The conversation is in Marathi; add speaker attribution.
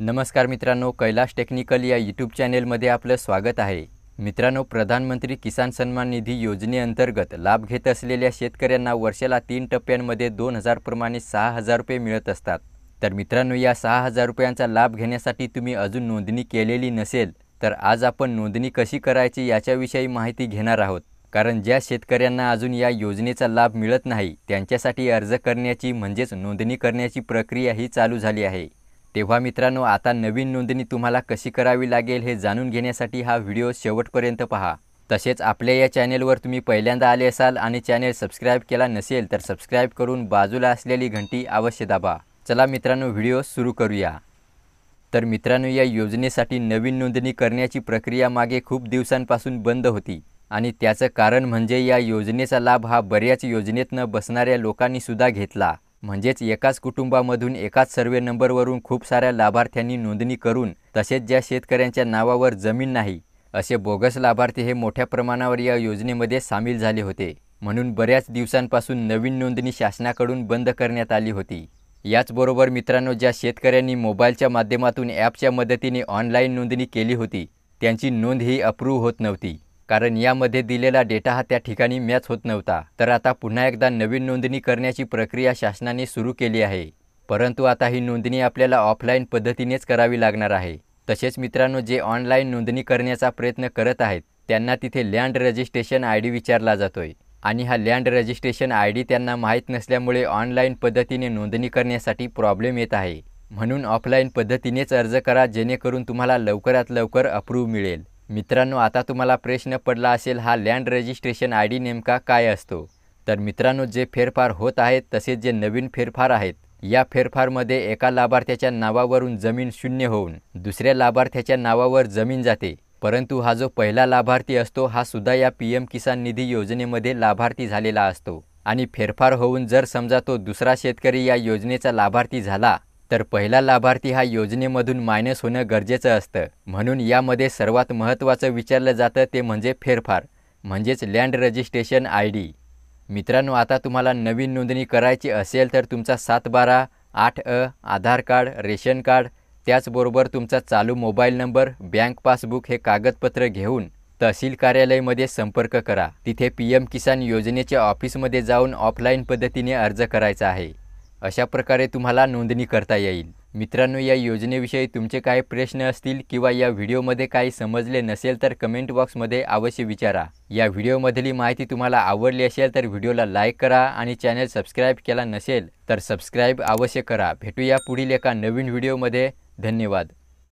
Speaker 1: नमस्कार मित्रांनो कैलाश टेक्निकल या यूट्यूब चॅनेलमध्ये आपलं स्वागत आहे मित्रांनो प्रधानमंत्री किसान सन्मान निधी योजनेअंतर्गत लाभ घेत असलेल्या शेतकऱ्यांना वर्षाला तीन टप्प्यांमध्ये दोन हजारप्रमाणे सहा हजार रुपये मिळत असतात तर मित्रांनो या सहा हजार रुपयांचा लाभ घेण्यासाठी तुम्ही अजून नोंदणी केलेली नसेल तर आज आपण नोंदणी कशी करायची याच्याविषयी माहिती घेणार आहोत कारण ज्या शेतकऱ्यांना अजून या योजनेचा लाभ मिळत नाही त्यांच्यासाठी अर्ज करण्याची म्हणजेच नोंदणी करण्याची प्रक्रिया ही चालू झाली आहे तेव्हा मित्रांनो आता नवीन नोंदणी तुम्हाला कशी करावी लागेल हे जाणून घेण्यासाठी हा व्हिडिओ शेवटपर्यंत पहा तसेच आपल्या या चॅनेलवर तुम्ही पहिल्यांदा आले असाल आणि चॅनेल सबस्क्राईब केला नसेल तर सबस्क्राईब करून बाजूला असलेली घंटी अवश्य दाबा चला मित्रांनो व्हिडिओ सुरू करूया तर मित्रांनो या योजनेसाठी नवीन नोंदणी करण्याची प्रक्रिया मागे खूप दिवसांपासून बंद होती आणि त्याचं कारण म्हणजे या योजनेचा लाभ हा बऱ्याच योजनेतनं बसणाऱ्या लोकांनीसुद्धा घेतला म्हणजेच एकाच कुटुंबामधून एकाच सर्वे नंबरवरून खूप साऱ्या लाभार्थ्यांनी नोंदणी करून तसेच ज्या शेतकऱ्यांच्या नावावर जमीन नाही असे बोगस लाभार्थी हे मोठ्या प्रमाणावर या योजनेमध्ये सामील झाले होते म्हणून बऱ्याच दिवसांपासून नवीन नोंदणी शासनाकडून बंद करण्यात आली होती याचबरोबर मित्रांनो ज्या शेतकऱ्यांनी मोबाईलच्या माध्यमातून ॲपच्या मदतीने ऑनलाईन नोंदणी केली होती त्यांची नोंद ही अप्रूव्ह होत नव्हती कारण यामध्ये दिलेला डेटा हा त्या ठिकाणी मॅच होत नव्हता तर आता पुन्हा एकदा नवीन नोंदणी करण्याची प्रक्रिया शासनाने सुरू केली आहे परंतु आता ही नोंदणी आपल्याला ऑफलाईन पद्धतीनेच करावी लागणार आहे तसेच मित्रांनो जे ऑनलाईन नोंदणी करण्याचा प्रयत्न करत आहेत त्यांना तिथे लँड रजिस्ट्रेशन आय डी विचारला जातोय आणि हा लँड रजिस्ट्रेशन आय डी त्यांना माहीत नसल्यामुळे ऑनलाईन पद्धतीने नोंदणी करण्यासाठी प्रॉब्लेम येत आहे म्हणून ऑफलाईन पद्धतीनेच अर्ज करा जेणेकरून तुम्हाला लवकरात लवकर अप्रूव्ह मिळेल मित्रांनो आता तुम्हाला प्रश्न पडला असेल हा लँड रजिस्ट्रेशन आय डी नेमका काय असतो तर मित्रांनो जे फेरफार होत आहेत तसेच जे नवीन फेरफार आहेत या फेरफारमध्ये एका लाभार्थ्याच्या नावावरून जमीन शून्य होऊन दुसऱ्या लाभार्थ्याच्या नावावर जमीन जाते परंतु हा जो पहिला लाभार्थी असतो हा सुद्धा या पी एम किसान निधी योजनेमध्ये लाभार्थी झालेला असतो आणि फेरफार होऊन जर समजा तो दुसरा शेतकरी या योजनेचा लाभार्थी झाला तर पहिला लाभार्थी हा योजनेमधून मायनस होणं गरजेचं असतं म्हणून यामध्ये सर्वात महत्त्वाचं विचारलं जातं ते म्हणजे फेरफार म्हणजेच लँड रजिस्ट्रेशन आय डी मित्रांनो आता तुम्हाला नवीन नोंदणी करायची असेल तर तुमचा सात बारा आठ अ आधार कार्ड रेशन कार्ड त्याचबरोबर तुमचा चालू मोबाईल नंबर बँक पासबुक हे कागदपत्र घेऊन तहसील कार्यालयमध्ये संपर्क करा तिथे पी एम किसान योजनेच्या ऑफिसमध्ये जाऊन ऑफलाईन पद्धतीने अर्ज करायचा आहे अशा प्रकारे तुम्हाला नोंदणी करता येईल मित्रांनो या योजनेविषयी तुमचे काही प्रश्न असतील किंवा या व्हिडिओमध्ये काही समजले नसेल तर कमेंट बॉक्समध्ये अवश्य विचारा या व्हिडिओमधली माहिती तुम्हाला आवडली असेल तर व्हिडिओला लाईक करा आणि चॅनल सबस्क्राईब केला नसेल तर सबस्क्राईब अवश्य करा भेटूया पुढील एका नवीन व्हिडिओमध्ये धन्यवाद